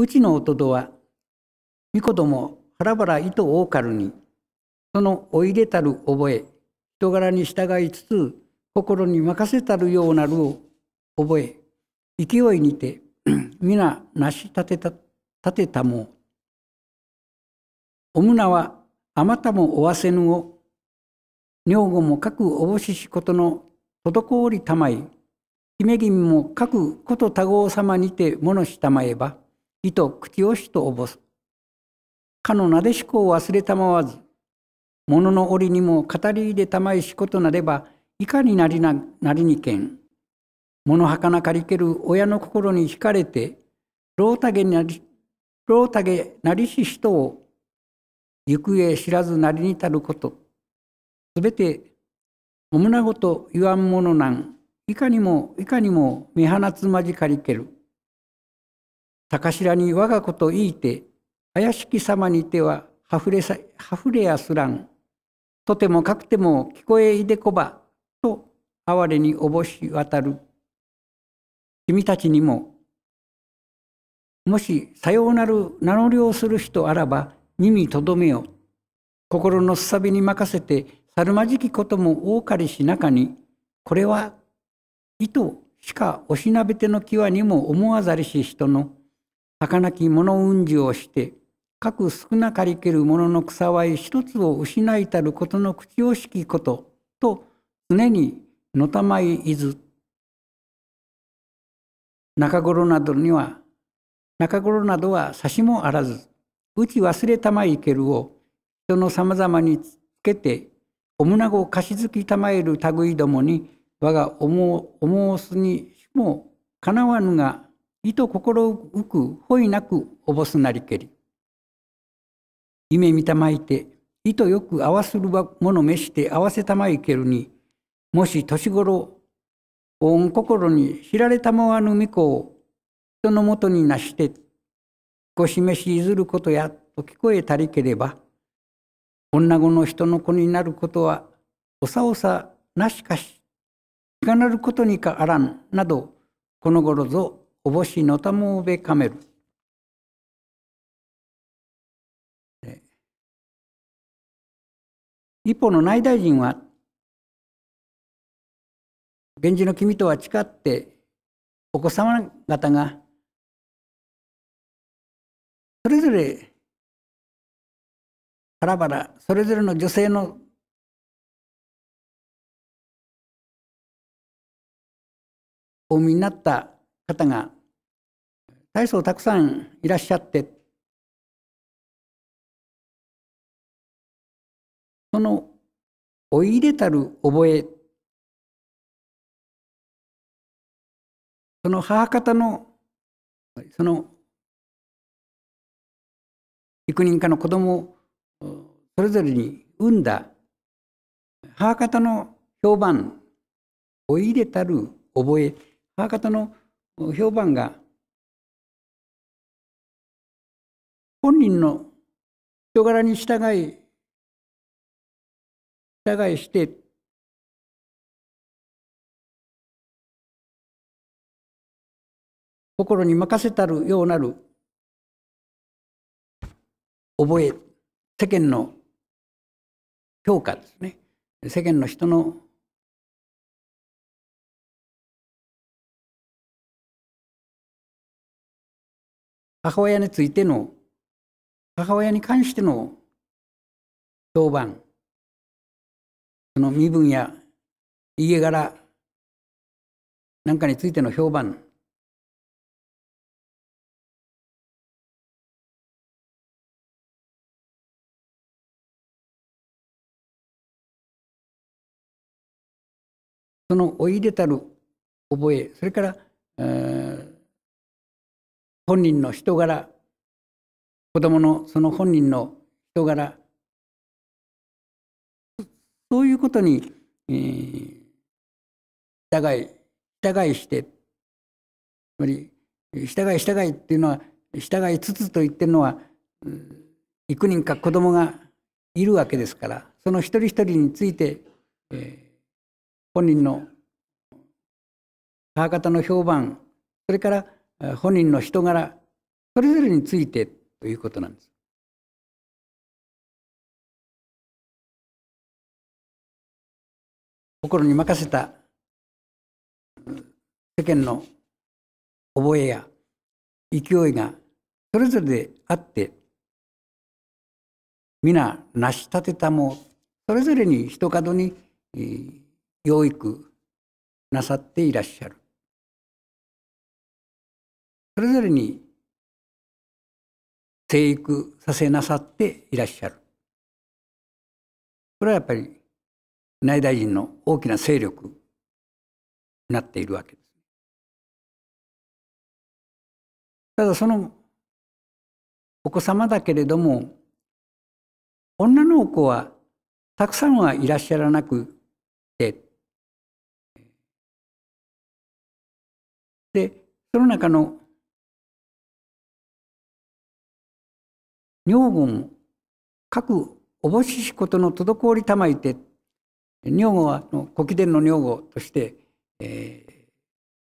うちの弟は、御子どもはらばら糸おかるに、そのおいでたる覚え、人柄に従いつつ、心に任せたるようなるを覚え、勢いにて、皆成し立てた、立てたも。おむなは、あまたもおわせぬを、女房も各おぼししことの滞りたまい、姫君も各こと多さ様にてものしたまえば、意と口をしとおぼす。かのなでしこを忘れたまわず、物の折にも語り入れたまいしことなれば、いかになりななりにけん。物はかなかりける親の心に惹かれて、老たげなり、老たげなりし人を、行方知らずなりにたること。すべて、おむなごと言わんものなん、いかにも、いかにも見放つまじかりける。高らに我が子と言いて、怪しき様にては、はふれさ、はふれやすらん。とてもかくても聞こえいでこば、と哀れにおぼし渡る。君たちにも、もしさようなる名乗りをする人あらば、耳とどめよ。心のすさびに任せて、さるまじきことも多かりし中に、これは、意図しかおしなべての際にも思わざりし人の儚き物運じをして各少なかりける者のわい一つを失いたることの口惜しきことと常にのたまいいず中頃などには中頃などは差しもあらずうち忘れたまいけるを人のさまざまにつけてお胸ご貸しづきたまえる類どもに我が思ううすにしもかなわぬが意図心浮くほいなくおぼすなりけり夢見たまいて意図よく合わするもの召して合わせたまいけるにもし年頃恩心に知られたまわぬ巫女を人のもとになしてご示しいずることやと聞こえたりければ女子の人の子になることはおさおさなしかしいかなることにかあらんなどこの頃ぞおぼしのたもべかめる。一方の内大臣は源氏の君とは誓ってお子様方がそれぞれバラバラそれぞれの女性のお産みになった方が大層たくさんいらっしゃってそのおいでたる覚えその母方のその幾人かの子供をそれぞれに産んだ母方の評判おいでたる覚え母方の評判が本人の人柄に従い従いして心に任せたるようなる覚え世間の評価ですね世間の人の母親についての母親に関しての評判その身分や家柄なんかについての評判そのおいでたる覚えそれから、えー本人の人柄子供のその本人の人柄そういうことに、えー、従い従いしてつまり従い従いっていうのは従いつつと言ってるのは、うん、幾人か子供がいるわけですからその一人一人について、えー、本人の母方の評判それから本人の人柄それぞれについてということなんです。心に任せた世間の覚えや勢いがそれぞれであって皆成し立てたもそれぞれに一角に養育なさっていらっしゃる。それぞれに生育させなさっていらっしゃる。これはやっぱり内大臣の大きな勢力になっているわけです。ただそのお子様だけれども女の子はたくさんはいらっしゃらなくてでその中の女軍各おぼししことの滞りたまいて女房は古貴殿の女房として、え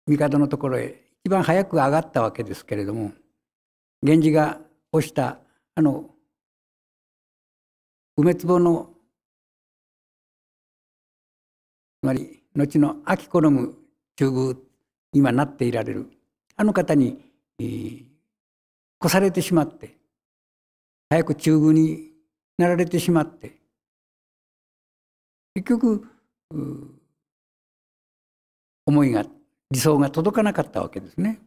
ー、帝のところへ一番早く上がったわけですけれども源氏が押したあの梅壺のつまり後の秋好む中宮今なっていられるあの方に、えー、越されてしまって早く中宮になられてしまって結局思いが理想が届かなかったわけですね。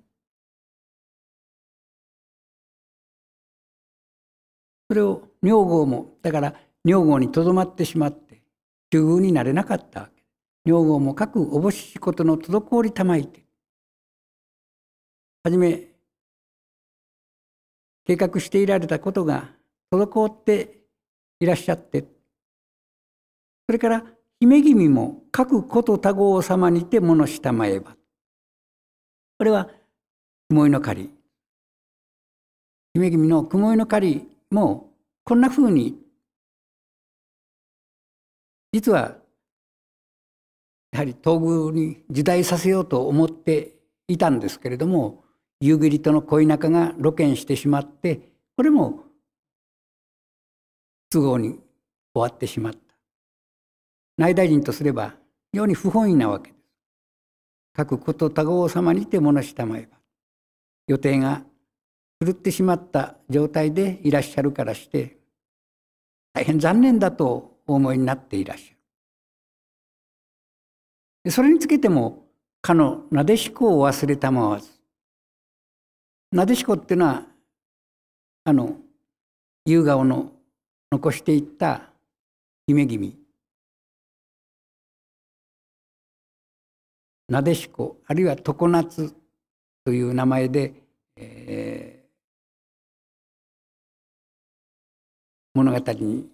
それを女房もだから女房にとどまってしまって中宮になれなかったわけ女房も各おぼしことの滞りたまいてはじめ計画していられたことが滞っていらっしゃってそれから姫君も各こと多合様にて物したまえばこれは雲井の狩り姫君の雲井の狩りもこんなふうに実はやはり東宮に時代させようと思っていたんですけれども夕霧との恋仲が露見してしまってこれも都合に終わってしまった内大臣とすれば非に不本意なわけです。各こと多豪様にて物したまえば予定が狂ってしまった状態でいらっしゃるからして大変残念だとお思いになっていらっしゃる。それにつけてもかのなでしこを忘れたまわずなでしこっていうのはあの夕顔の残していった姫君なでしこあるいは常夏という名前で、えー、物語に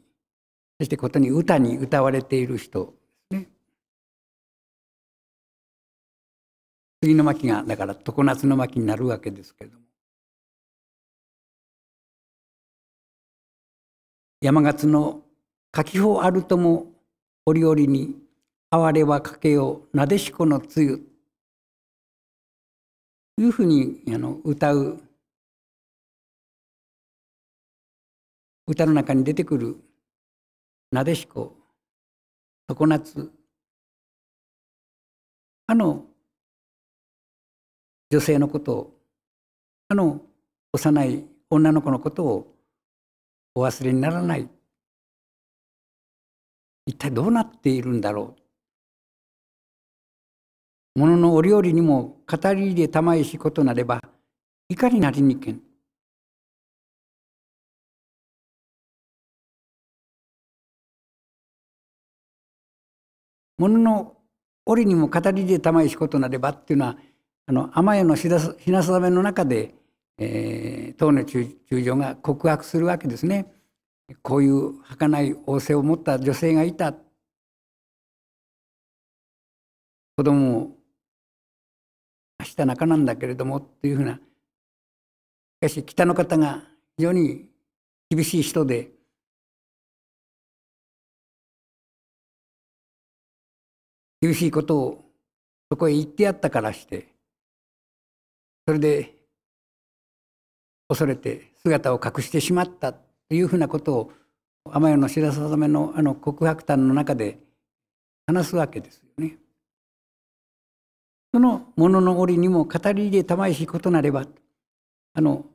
そしてことに歌に歌われている人ですね。次の巻がだから常夏の巻になるわけですけれども山勝の柿穂あるとも折々に哀れはかけよなでしこのつゆいうふうにあの歌う歌の中に出てくるなでしこ常夏あの女性のことをあの幼い女の子のことをお忘れにならない一体どうなっているんだろうものの折々にも語り入れたまえしことなればいかになりにけんものの折にも語りでたまえしことなればっていうのはあの甘えの品定めの中でえー、党の中将が告白するわけですね。こういう儚い仰せを持った女性がいた。子供を明日中なんだけれどもというふうな。しかし北の方が非常に厳しい人で。厳しいことをそこへ言ってやったからしてそれで恐れて姿を隠してしまったというふうなことを天谷の白定めのあの告白譚の中で話すわけですよね。その物の折にも語り入れ玉ひことなればあの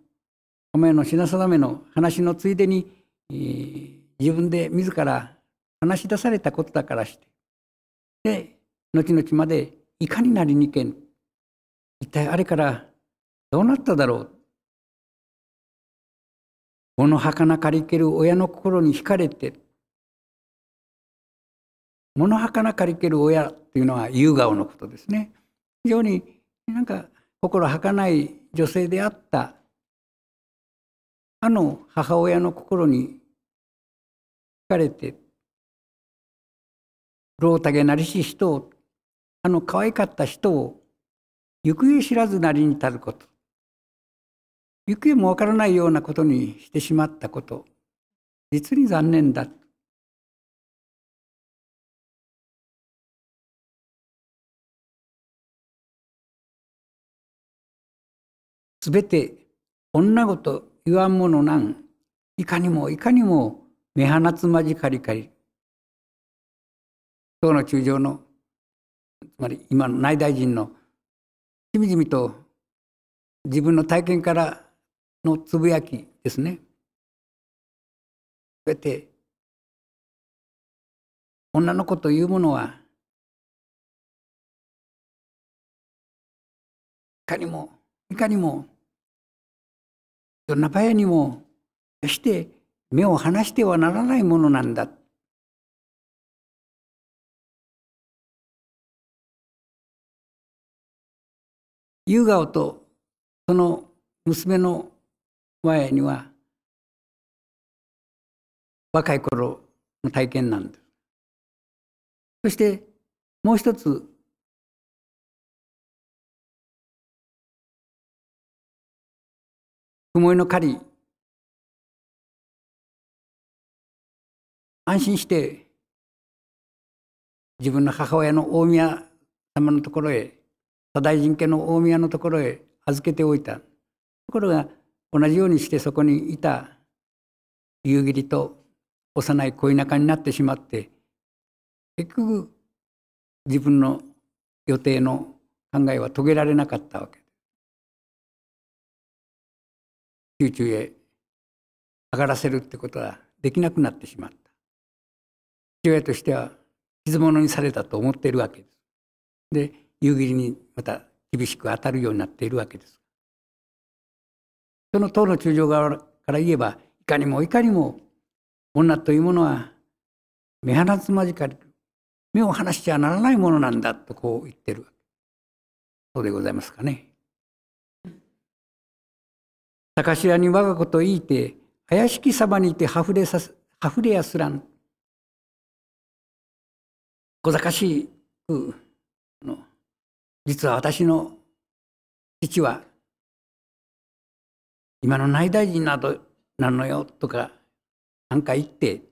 天谷の品定めの話のついでに、えー、自分で自ら話し出されたことだからしてで後々までいかになりにけん一体あれからどうなっただろうこの儚かりける親の心に惹かれて物儚かりける親というのは優雅のことですね非常になんか心儚い女性であったあの母親の心に惹かれて老竹なりし人をあの可愛かった人を行方知らずなりにたること行方もわからないようなことにしてしまったこと実に残念だすべて女事と言わんものなんいかにもいかにも目鼻つまじかりかり党の中将のつまり今の内大臣のしみじみと自分の体験からのつぶやきですね。すべて女の子というものはいかにもいかにもどんな場合にも決して目を離してはならないものなんだ。優雅とその娘の前には若い頃の体験なんです。そしてもう一つ雲井の狩り安心して自分の母親の大宮様のところへ左大臣家の大宮のところへ預けておいたところが同じようにしてそこにいた夕霧と幼い恋仲になってしまって結局自分の予定の考えは遂げられなかったわけ宮中へ上がらせるってことはできなくなってしまった父親としては傷物にされたと思っているわけですで夕霧にまた厳しく当たるようになっているわけですその党の中将側から言えば、いかにもいかにも女というものは目鼻つまじかり、目を離しちゃならないものなんだとこう言ってるそうでございますかね。高しらに我が子と言いて、怪しきさばにいてはふれさす、はふれやすらん。小賢しく、実は私の父は今の内大臣などなのよとかなんか言って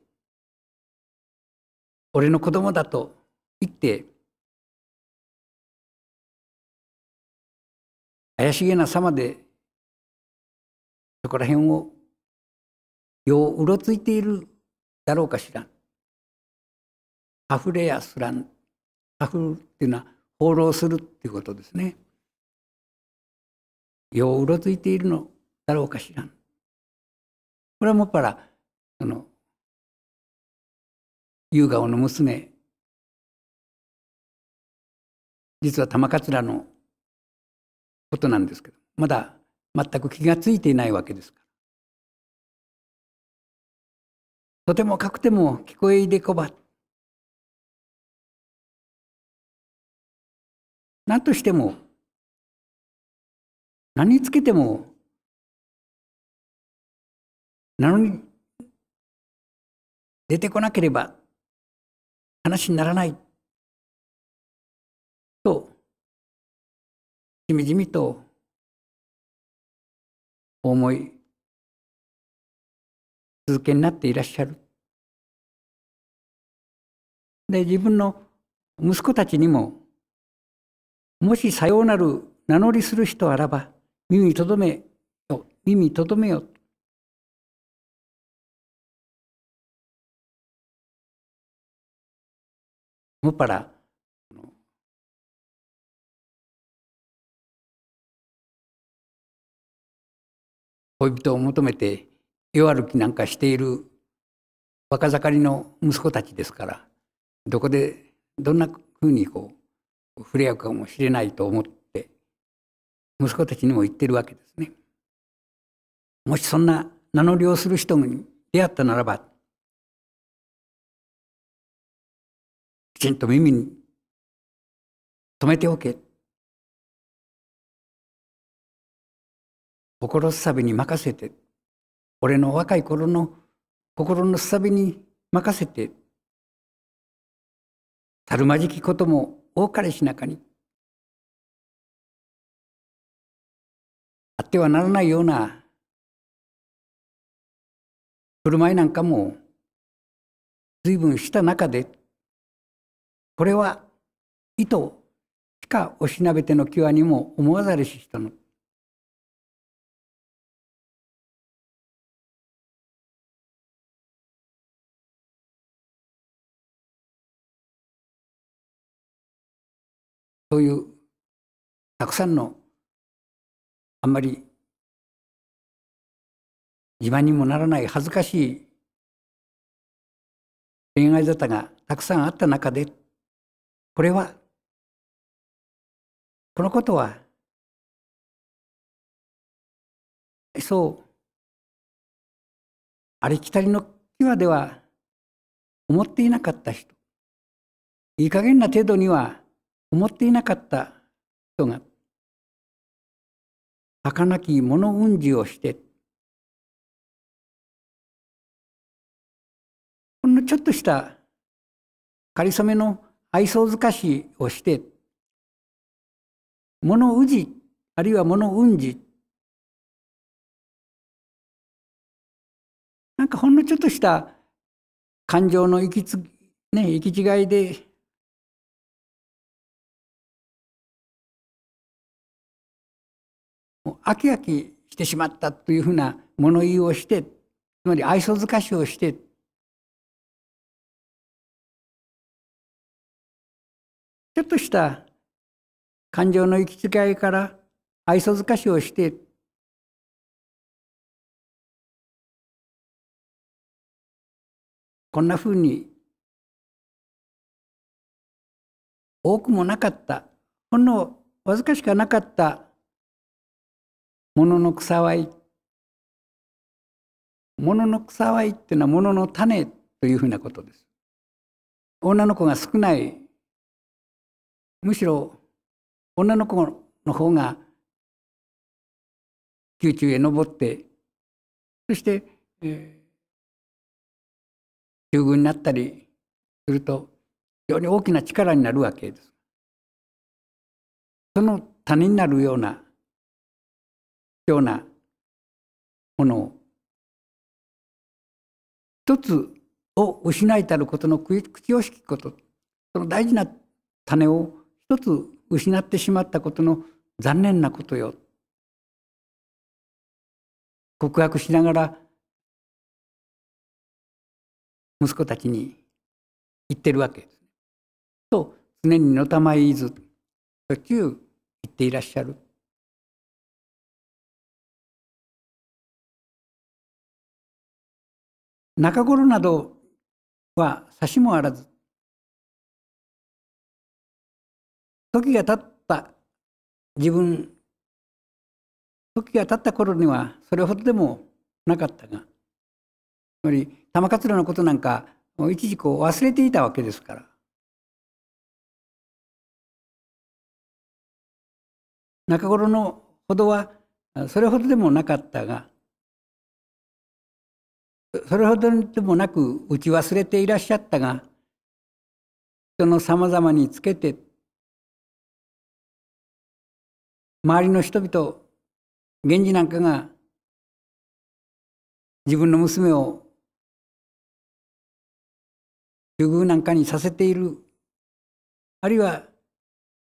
俺の子供だと言って怪しげな様でそこら辺をよううろついているだろうかしら。あふれやすらん。あふるっていうのは放浪するっていうことですね。よううろついているのだろうかしらこれはもっぱらその優顔の娘実は玉桂のことなんですけどまだ全く気が付いていないわけですからとてもかくても聞こえいでこば何としても何につけてもなのに、出てこなければ話にならない。と、しみじみと思い続けになっていらっしゃる。で、自分の息子たちにも、もしさようなる名乗りする人あらば、耳とどめよ、耳とどめよ。como para 恋人を求めて夜歩きなんかしている若盛りの息子たちですからどこでどんなふうにこう触れ合うかもしれないと思って息子たちにも言ってるわけですね。もしそんな名乗りをする人に出会ったならばちんと耳に留めておけ心すさびに任せて俺の若い頃の心のすさびに任せてたるまじきことも多かれしなかにあってはならないような振る舞いなんかも随分した中でこれは意図しかおしなべての際にも思わざるし人のそういうたくさんのあんまり自慢にもならない恥ずかしい恋愛沙汰がたくさんあった中でこれは、このことは、そう、ありきたりの際では思っていなかった人、いい加減な程度には思っていなかった人が、なき物運じをして、ほんのちょっとした仮初めの愛想づかしをして物うじあるいは物うんじなんかほんのちょっとした感情の行きつ、ね、行き違いで飽き飽きしてしまったというふうな物言いをしてつまり愛想づかしをしてちょっとした感情の行き違いから愛想づかしをしてこんなふうに多くもなかったほんのわずかしかなかったものの草わいものの草わいっていうのはものの種というふうなことです。女の子が少ないむしろ女の子の方が宮中へ登ってそして、えー、軍になったりすると非常に大きな力になるわけです。その種になるような貴重なものを一つを失いたることの口を引くことその大事な種を一つ失ってしまったことの残念なことよ告白しながら息子たちに言ってるわけです。と常にのたまいず途中言っていらっしゃる。中頃などは差しもあらず時が経った自分時が経った頃にはそれほどでもなかったがつまり玉勝のことなんか一時こう忘れていたわけですから中頃のほどはそれほどでもなかったがそれほどでもなく打ち忘れていらっしゃったが人のさまざまにつけて周りの人々源氏なんかが自分の娘を優遇なんかにさせているあるいは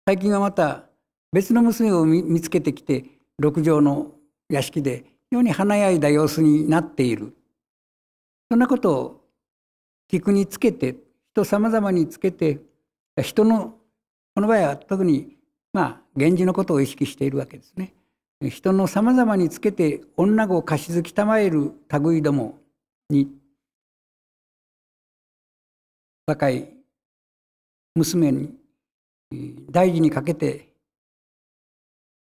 最近はまた別の娘を見つけてきて六畳の屋敷で非常に華やいだ様子になっているそんなことを菊につけて人さまざまにつけて人のこの場合は特にまあ源氏のことを意識しているわけですね。人のさまざまにつけて女子貸しずきたまえる類どもに若い娘に大事にかけて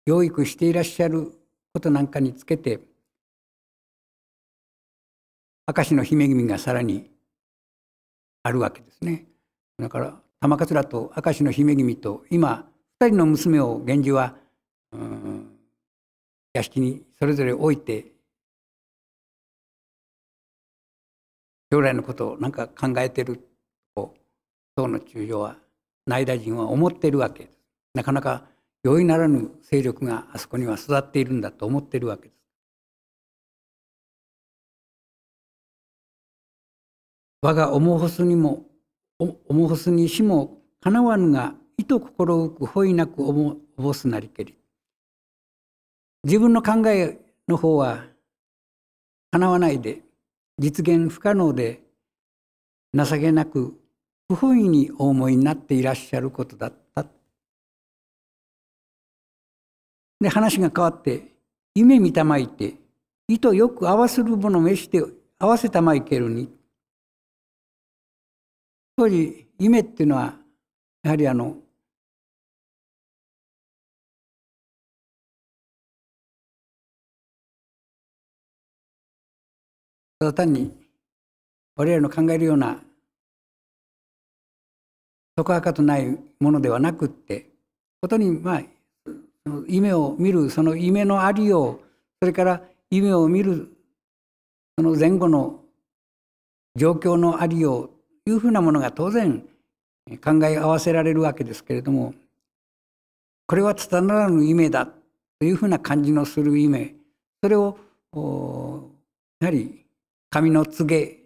養育していらっしゃることなんかにつけて明石の姫君がさらにあるわけですね。だから玉桂と明石の姫君と今二人の娘を源氏は、うん、屋敷にそれぞれ置いて将来のことを何か考えてると当の中将は内大臣は思ってるわけです。なかなか容易ならぬ勢力があそこには育っているんだと思ってるわけです。我がうほすにもうほすにしもかなわぬがいと心浮くほいなくおもおぼすなりけり自分の考えの方は叶わないで実現不可能で情けなく不本意にお思いになっていらっしゃることだったで話が変わって夢見たまいて意図よく合わせるもの召して合わせたまいけるに当時夢っていうのはやはりあのただ単に我々の考えるようなそこはかとないものではなくってことにまあ夢を見るその夢のありようそれから夢を見るその前後の状況のありようというふうなものが当然考え合わせられるわけですけれどもこれはたならぬ夢だというふうな感じのする夢それをやはり神の告げ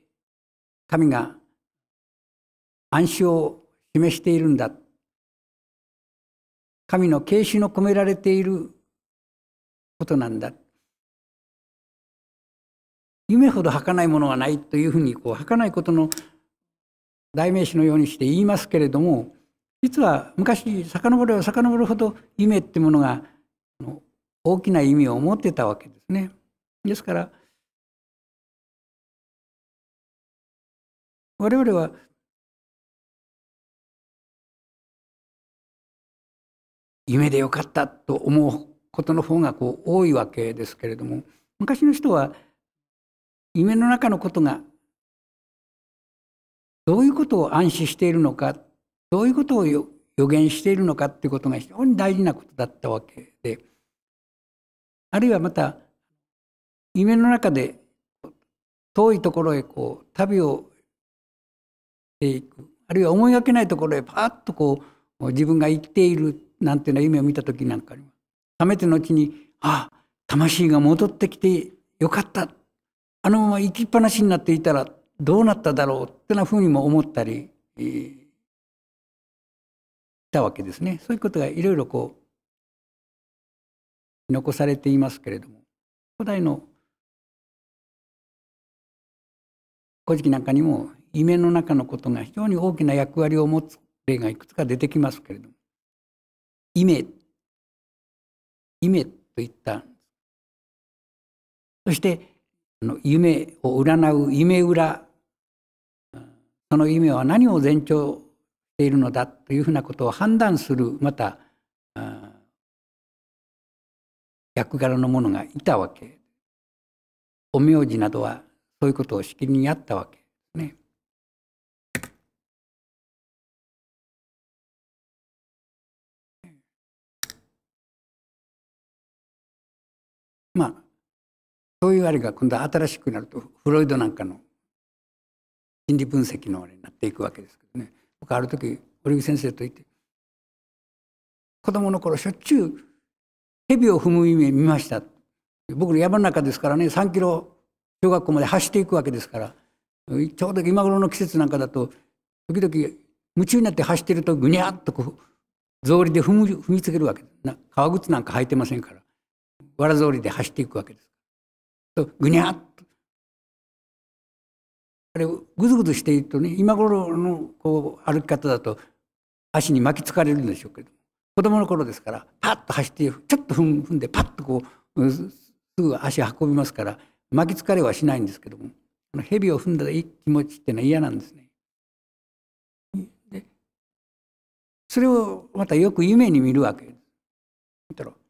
神が安心を示しているんだ神の啓示の込められていることなんだ夢ほど儚いものはないというふうにこう儚いことの代名詞のようにして言いますけれども実は昔遡れば遡るほど夢ってものが大きな意味を持ってたわけですね。ですから我々は夢でよかったと思うことの方がこう多いわけですけれども昔の人は夢の中のことがどういうことを暗示しているのかどういうことを予言しているのかっていうことが非常に大事なことだったわけであるいはまた夢の中で遠いところへこう旅をていくあるいは思いがけないところへパッとこう自分が生きているなんていうような夢を見た時なんかには冷めてのうちにああ魂が戻ってきてよかったあのまま生きっぱなしになっていたらどうなっただろうってなふうにも思ったり、えー、たわけですねそういうことがいろいろこう残されていますけれども古代の古事記なんかにも夢の中のことが非常に大きな役割を持つ例がいくつか出てきますけれども夢夢といったそしてあの夢を占う夢裏その夢は何を前兆しているのだというふうなことを判断するまた役柄の者がいたわけお名字などはそういうことをしきりにやったわけですね。まあそういうあれが今度は新しくなるとフロイドなんかの心理分析のあれになっていくわけですけどね僕ある時堀口先生と言って子供の頃しょっちゅう蛇を踏む夢見ました僕の山の中ですからね3キロ小学校まで走っていくわけですからちょうど今頃の季節なんかだと時々夢中になって走ってるとぐにゃっとこう草履で踏みつけるわけな革靴なんか履いてませんからわらぞりで走っていくわけです。とぐにゃっとあれぐずぐずしているとね今頃のこう歩き方だと足に巻きつかれるんでしょうけど子供の頃ですからパッと走ってちょっと踏んでパッとこうすぐ足運びますから巻きつかれはしないんですけども蛇を踏んだらいい気持ちっていうのは嫌なんですね。でそれをまたよく夢に見るわけです。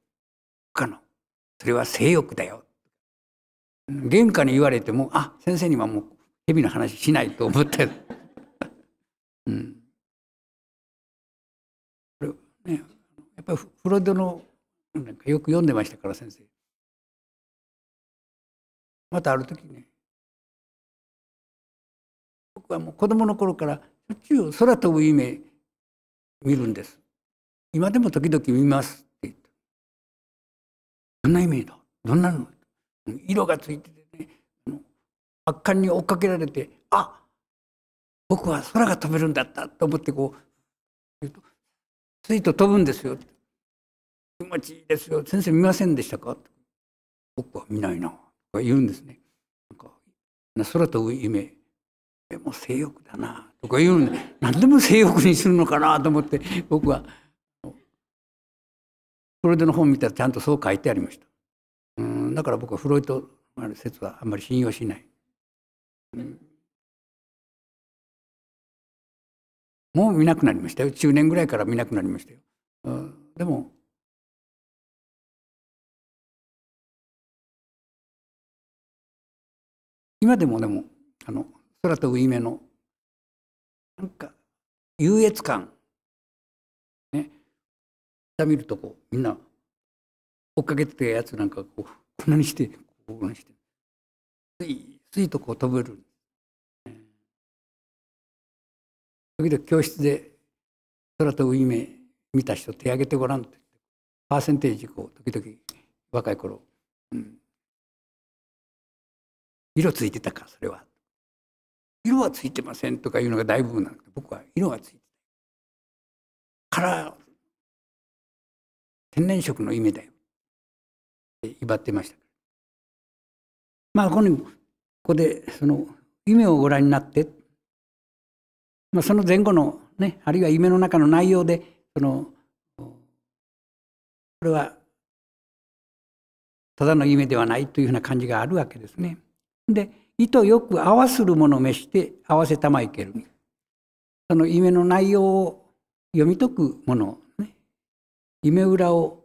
それは性欲だよ。玄関に言われても、あ、先生にはもう蛇の話しないと思って。うん。ね、やっぱりフロイドの、なんかよく読んでましたから、先生。またある時ね、僕はもう子供の頃からしょっちゅう空飛ぶ夢見るんです。今でも時々見ます。どんなイメージだどんなの色がついててね圧巻に追っかけられてあ僕は空が飛べるんだったと思ってこうスイート飛ぶんですよ気持ちいいですよ先生見ませんでしたか僕は見ないなとか言うんですねなんか空飛ぶ夢でも性欲だなとか言うんで何でも性欲にするのかなと思って僕はフロイトの本見たらちゃんとそう書いてありました。うんだから僕はフロイトある説はあんまり信用しない。うん、もう見なくなりましたよ。中年ぐらいから見なくなりましたよ。うん、でも今でもでもあの空飛ぶ夢のなんか優越感下見るとこうみんな追っかけてたやつなんかこうこんなにしてこんなにしてついついとこう飛べる時々教室で空飛ぶ夢見た人手挙げてごらんってパーセンテージこう時々若い頃、うん、色ついてたかそれは色はついてませんとかいうのが大部分なんで僕は色がついてカラ天然色の意味だよ。威張ってました。まあ、ここに、ここで、その、夢をご覧になって、まあ、その前後の、ね、あるいは夢の中の内容で、その、これは、ただの夢ではないというふうな感じがあるわけですね。で、意図よく合わせるものを召して、合わせたまいける。その夢の内容を読み解くもの夢裏を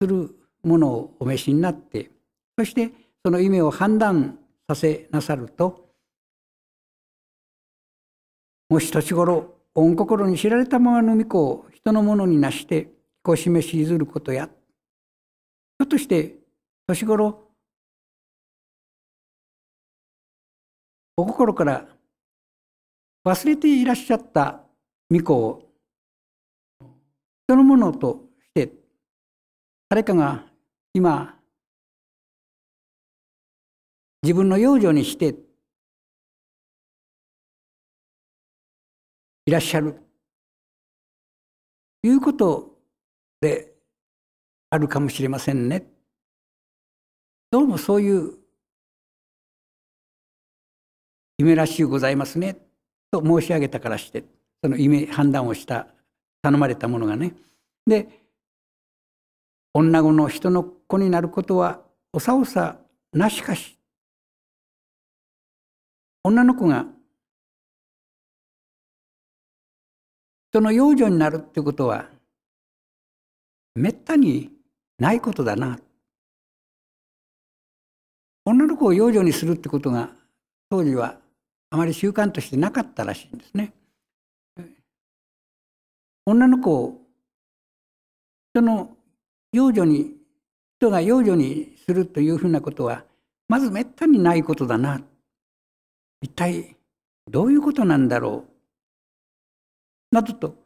するものをお召しになってそしてその夢を判断させなさるともし年頃御心に知られたままの御子を人のものになしてこしめしずることやひょっとして年頃お心から忘れていらっしゃった御子を人のものと来て誰かが今自分の養女にしていらっしゃるということであるかもしれませんね。どうもそういう夢らしゅうございますねと申し上げたからしてその夢判断をした頼まれたものがね。で女子の人の子になることはおさおさなしかし女の子が人の養女になるってことはめったにないことだな女の子を養女にするってことが当時はあまり習慣としてなかったらしいんですね。女の子を人の幼女に人が幼女にするというふうなことはまずめったにないことだな一体どういうことなんだろうなどと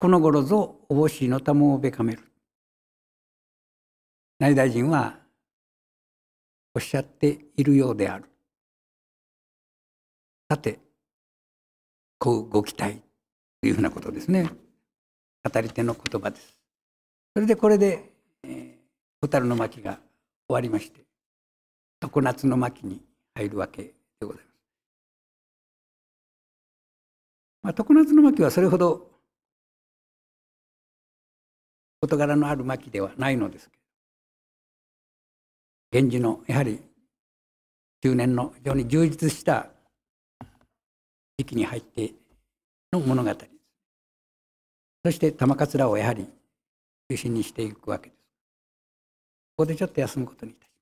この頃ぞおぼしのたもをべかめる内大臣はおっしゃっているようであるさてこうご期待というふうなことですね語り手の言葉ですそれでこれで小樽の巻が終わりまして常夏の巻に入るわけでございます。まあ、常夏の巻はそれほど事柄のある巻ではないのですけど源氏のやはり中年の非常に充実した時期に入っての物語そして玉桂をやはり中心にしていくわけここでちょっと休むことにいたします。